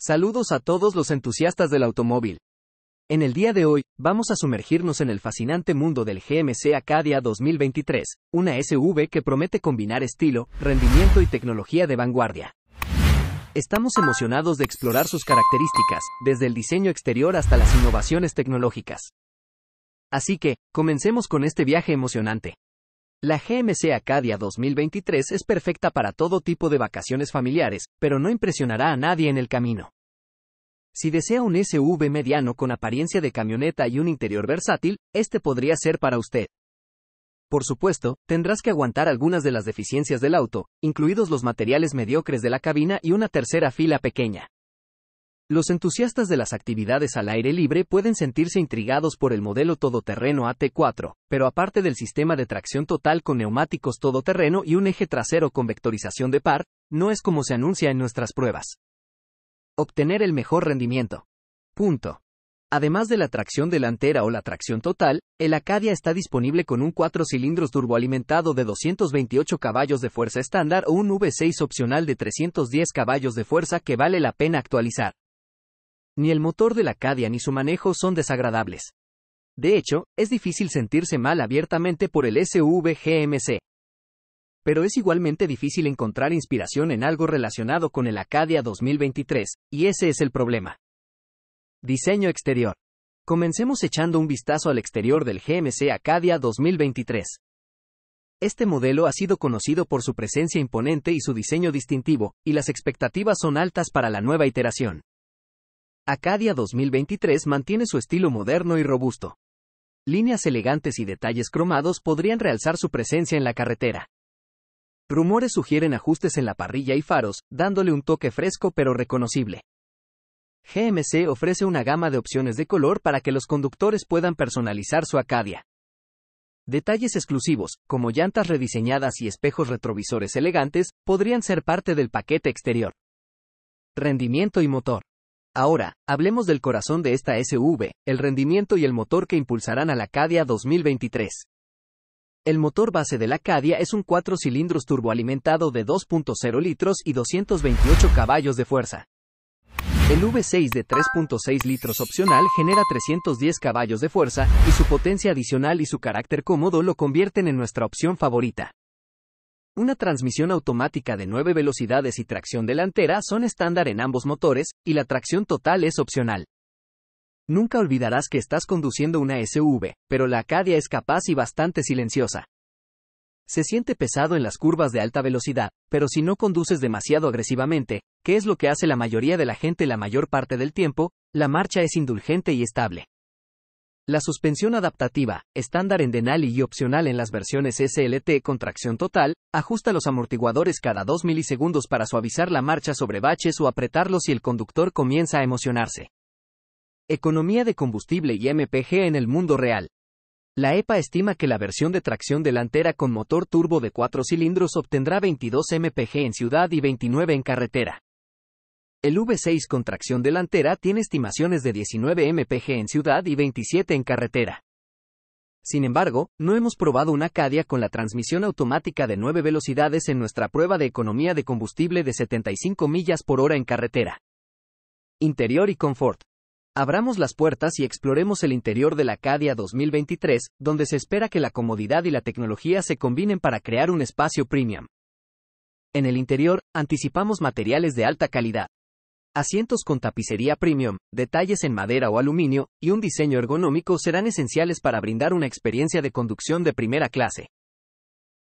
Saludos a todos los entusiastas del automóvil. En el día de hoy, vamos a sumergirnos en el fascinante mundo del GMC Acadia 2023, una SUV que promete combinar estilo, rendimiento y tecnología de vanguardia. Estamos emocionados de explorar sus características, desde el diseño exterior hasta las innovaciones tecnológicas. Así que, comencemos con este viaje emocionante. La GMC Acadia 2023 es perfecta para todo tipo de vacaciones familiares, pero no impresionará a nadie en el camino. Si desea un SUV mediano con apariencia de camioneta y un interior versátil, este podría ser para usted. Por supuesto, tendrás que aguantar algunas de las deficiencias del auto, incluidos los materiales mediocres de la cabina y una tercera fila pequeña. Los entusiastas de las actividades al aire libre pueden sentirse intrigados por el modelo todoterreno AT4, pero aparte del sistema de tracción total con neumáticos todoterreno y un eje trasero con vectorización de par, no es como se anuncia en nuestras pruebas. Obtener el mejor rendimiento. Punto. Además de la tracción delantera o la tracción total, el Acadia está disponible con un 4 cilindros turboalimentado de 228 caballos de fuerza estándar o un V6 opcional de 310 caballos de fuerza que vale la pena actualizar. Ni el motor de la ni su manejo son desagradables. De hecho, es difícil sentirse mal abiertamente por el GMC. Pero es igualmente difícil encontrar inspiración en algo relacionado con el Acadia 2023, y ese es el problema. Diseño exterior. Comencemos echando un vistazo al exterior del GMC Acadia 2023. Este modelo ha sido conocido por su presencia imponente y su diseño distintivo, y las expectativas son altas para la nueva iteración. Acadia 2023 mantiene su estilo moderno y robusto. Líneas elegantes y detalles cromados podrían realzar su presencia en la carretera. Rumores sugieren ajustes en la parrilla y faros, dándole un toque fresco pero reconocible. GMC ofrece una gama de opciones de color para que los conductores puedan personalizar su Acadia. Detalles exclusivos, como llantas rediseñadas y espejos retrovisores elegantes, podrían ser parte del paquete exterior. Rendimiento y motor. Ahora, hablemos del corazón de esta SUV, el rendimiento y el motor que impulsarán a la Cadia 2023. El motor base de la Cadia es un 4 cilindros turboalimentado de 2.0 litros y 228 caballos de fuerza. El V6 de 3.6 litros opcional genera 310 caballos de fuerza, y su potencia adicional y su carácter cómodo lo convierten en nuestra opción favorita. Una transmisión automática de 9 velocidades y tracción delantera son estándar en ambos motores, y la tracción total es opcional. Nunca olvidarás que estás conduciendo una SUV, pero la Acadia es capaz y bastante silenciosa. Se siente pesado en las curvas de alta velocidad, pero si no conduces demasiado agresivamente, que es lo que hace la mayoría de la gente la mayor parte del tiempo, la marcha es indulgente y estable. La suspensión adaptativa, estándar en Denali y opcional en las versiones SLT con tracción total, ajusta los amortiguadores cada 2 milisegundos para suavizar la marcha sobre baches o apretarlos si el conductor comienza a emocionarse. Economía de combustible y MPG en el mundo real. La EPA estima que la versión de tracción delantera con motor turbo de 4 cilindros obtendrá 22 MPG en ciudad y 29 en carretera. El V6 con tracción delantera tiene estimaciones de 19 mpg en ciudad y 27 en carretera. Sin embargo, no hemos probado una Cadia con la transmisión automática de 9 velocidades en nuestra prueba de economía de combustible de 75 millas por hora en carretera. Interior y confort. Abramos las puertas y exploremos el interior de la Cadia 2023, donde se espera que la comodidad y la tecnología se combinen para crear un espacio premium. En el interior, anticipamos materiales de alta calidad, Asientos con tapicería premium, detalles en madera o aluminio, y un diseño ergonómico serán esenciales para brindar una experiencia de conducción de primera clase.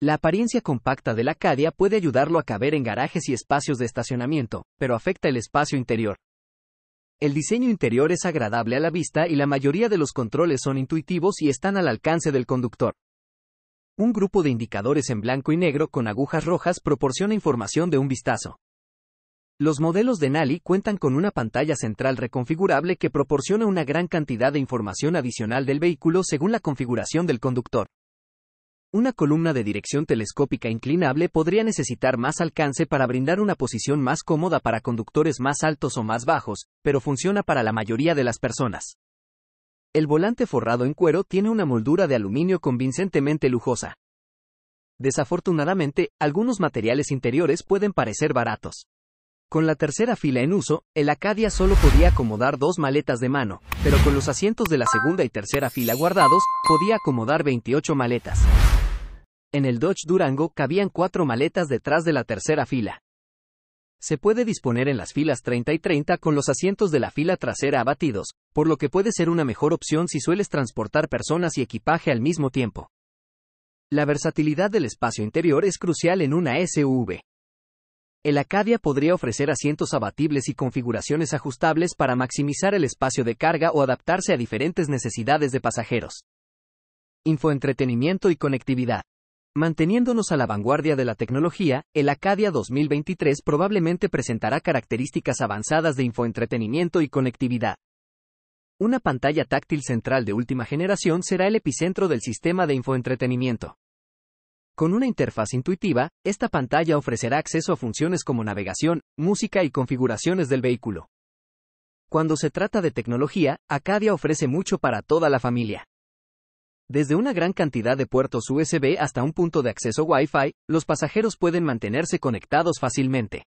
La apariencia compacta de la Cadia puede ayudarlo a caber en garajes y espacios de estacionamiento, pero afecta el espacio interior. El diseño interior es agradable a la vista y la mayoría de los controles son intuitivos y están al alcance del conductor. Un grupo de indicadores en blanco y negro con agujas rojas proporciona información de un vistazo. Los modelos de Nali cuentan con una pantalla central reconfigurable que proporciona una gran cantidad de información adicional del vehículo según la configuración del conductor. Una columna de dirección telescópica inclinable podría necesitar más alcance para brindar una posición más cómoda para conductores más altos o más bajos, pero funciona para la mayoría de las personas. El volante forrado en cuero tiene una moldura de aluminio convincentemente lujosa. Desafortunadamente, algunos materiales interiores pueden parecer baratos. Con la tercera fila en uso, el Acadia solo podía acomodar dos maletas de mano, pero con los asientos de la segunda y tercera fila guardados, podía acomodar 28 maletas. En el Dodge Durango cabían cuatro maletas detrás de la tercera fila. Se puede disponer en las filas 30 y 30 con los asientos de la fila trasera abatidos, por lo que puede ser una mejor opción si sueles transportar personas y equipaje al mismo tiempo. La versatilidad del espacio interior es crucial en una SUV. El Acadia podría ofrecer asientos abatibles y configuraciones ajustables para maximizar el espacio de carga o adaptarse a diferentes necesidades de pasajeros. Infoentretenimiento y conectividad. Manteniéndonos a la vanguardia de la tecnología, el Acadia 2023 probablemente presentará características avanzadas de infoentretenimiento y conectividad. Una pantalla táctil central de última generación será el epicentro del sistema de infoentretenimiento. Con una interfaz intuitiva, esta pantalla ofrecerá acceso a funciones como navegación, música y configuraciones del vehículo. Cuando se trata de tecnología, Acadia ofrece mucho para toda la familia. Desde una gran cantidad de puertos USB hasta un punto de acceso Wi-Fi, los pasajeros pueden mantenerse conectados fácilmente.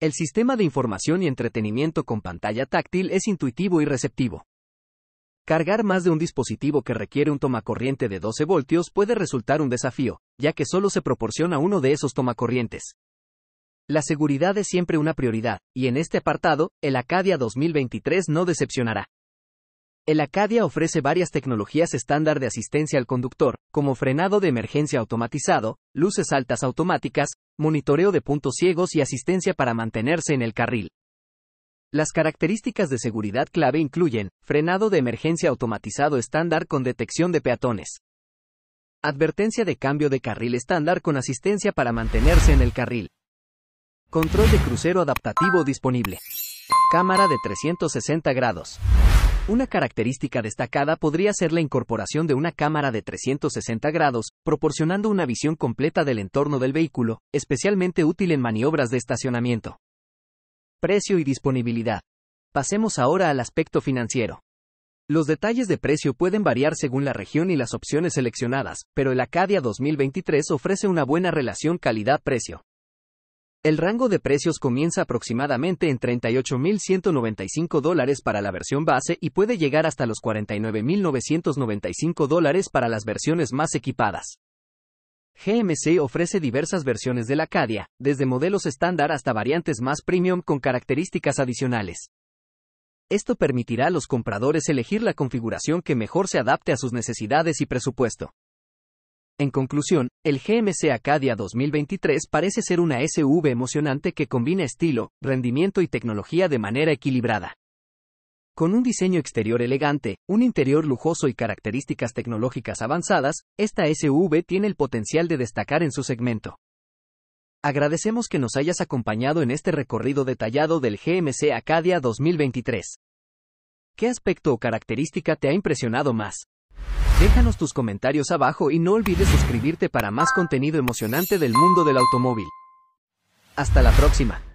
El sistema de información y entretenimiento con pantalla táctil es intuitivo y receptivo. Cargar más de un dispositivo que requiere un tomacorriente de 12 voltios puede resultar un desafío, ya que solo se proporciona uno de esos tomacorrientes. La seguridad es siempre una prioridad, y en este apartado, el Acadia 2023 no decepcionará. El Acadia ofrece varias tecnologías estándar de asistencia al conductor, como frenado de emergencia automatizado, luces altas automáticas, monitoreo de puntos ciegos y asistencia para mantenerse en el carril. Las características de seguridad clave incluyen frenado de emergencia automatizado estándar con detección de peatones. Advertencia de cambio de carril estándar con asistencia para mantenerse en el carril. Control de crucero adaptativo disponible. Cámara de 360 grados. Una característica destacada podría ser la incorporación de una cámara de 360 grados, proporcionando una visión completa del entorno del vehículo, especialmente útil en maniobras de estacionamiento. Precio y disponibilidad. Pasemos ahora al aspecto financiero. Los detalles de precio pueden variar según la región y las opciones seleccionadas, pero el Acadia 2023 ofrece una buena relación calidad-precio. El rango de precios comienza aproximadamente en 38.195 para la versión base y puede llegar hasta los 49.995 para las versiones más equipadas. GMC ofrece diversas versiones de la Acadia, desde modelos estándar hasta variantes más premium con características adicionales. Esto permitirá a los compradores elegir la configuración que mejor se adapte a sus necesidades y presupuesto. En conclusión, el GMC Acadia 2023 parece ser una SUV emocionante que combina estilo, rendimiento y tecnología de manera equilibrada. Con un diseño exterior elegante, un interior lujoso y características tecnológicas avanzadas, esta SUV tiene el potencial de destacar en su segmento. Agradecemos que nos hayas acompañado en este recorrido detallado del GMC Acadia 2023. ¿Qué aspecto o característica te ha impresionado más? Déjanos tus comentarios abajo y no olvides suscribirte para más contenido emocionante del mundo del automóvil. Hasta la próxima.